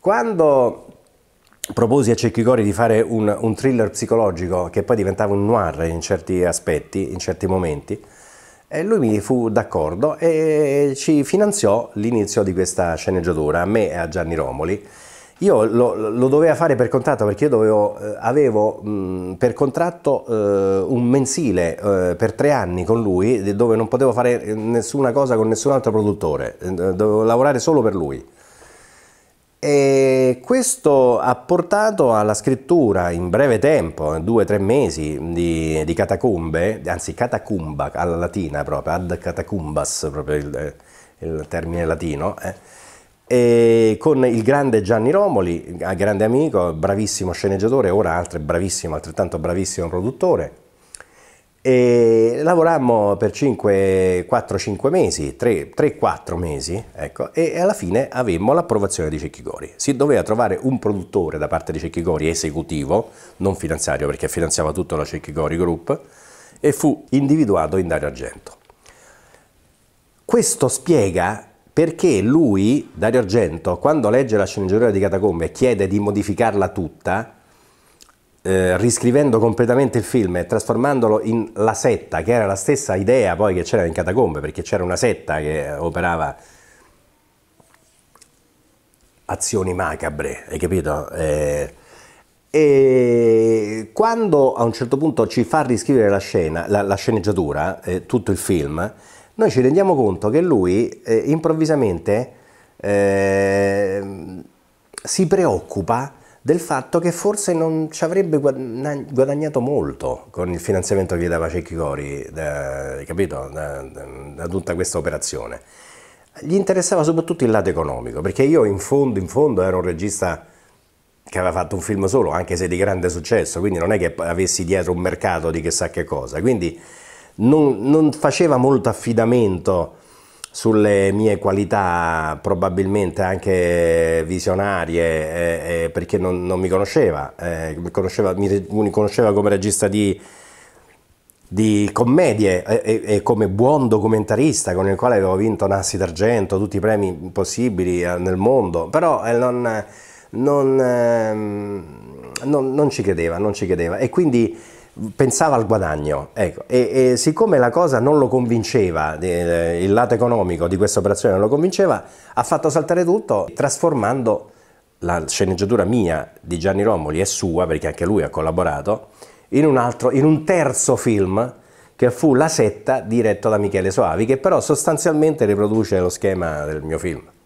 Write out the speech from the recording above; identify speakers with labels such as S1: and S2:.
S1: Quando proposi a Cecchi Cecchigori di fare un, un, thriller psicologico che poi diventava un noir in certi aspetti, in certi momenti, e eh, lui mi fu d'accordo e ci finanziò l'inizio di questa sceneggiatura, a me e a Gianni Romoli. Io lo, lo doveva fare per contratto perché io dovevo, eh, avevo mh, per contratto eh, un mensile eh, per tre anni con lui dove non potevo fare eh, nessuna cosa con nessun altro produttore, dovevo lavorare solo per lui. E questo ha portato alla scrittura in breve tempo, due o tre mesi, di, di, catacombe, anzi catacumba alla latina proprio, ad catacumbas proprio il, il termine latino, eh, con il grande Gianni Romoli, grande amico, bravissimo sceneggiatore, ora altro bravissimo, altrettanto bravissimo produttore, e lavorammo per 4-5 mesi, 3-4 mesi, ecco, e alla fine avemmo l'approvazione di Cecchi Gori. Si doveva trovare un produttore da parte di Cecchi Gori esecutivo, non finanziario perché finanziava tutto la Cecchi Gori Group, e fu individuato in Dario Argento. Questo spiega perché lui, Dario Argento, quando legge la sceneggiatura di Catacombe e chiede di modificarla tutta, eh, riscrivendo completamente il film e trasformandolo in La Setta, che era la stessa idea poi che c'era in Catacombe, perché c'era una setta che operava azioni macabre, hai capito? Eh, e quando a un certo punto ci fa riscrivere la scena, la, la sceneggiatura, eh, tutto il film, noi ci rendiamo conto che lui eh, improvvisamente eh, si preoccupa del fatto che forse non ci avrebbe guadagnato molto con il finanziamento che gli dava Cecchi Cori, da, capito, da, da, tutta questa operazione. Gli interessava soprattutto il lato economico, perché io in fondo, in fondo ero un regista che aveva fatto un film solo, anche se di grande successo, quindi non è che avessi dietro un mercato di chissà che cosa, quindi non, non faceva molto affidamento sulle mie qualità probabilmente anche visionarie, eh, eh perché non, non, mi conosceva, eh, mi conosceva, mi, conosceva come regista di di commedie e, e, come buon documentarista con il quale avevo vinto Nassi d'Argento, tutti i premi possibili eh, nel mondo, però non, non, ehm, non, non ci credeva, non ci credeva e quindi pensava al guadagno ecco. e, e, siccome la cosa non lo convinceva, eh, il lato economico di questa operazione non lo convinceva, ha fatto saltare tutto trasformando la sceneggiatura mia di Gianni Romoli e sua, perché anche lui ha collaborato, in un, altro, in un terzo film che fu La setta diretto da Michele Soavi, che però sostanzialmente riproduce lo schema del mio film.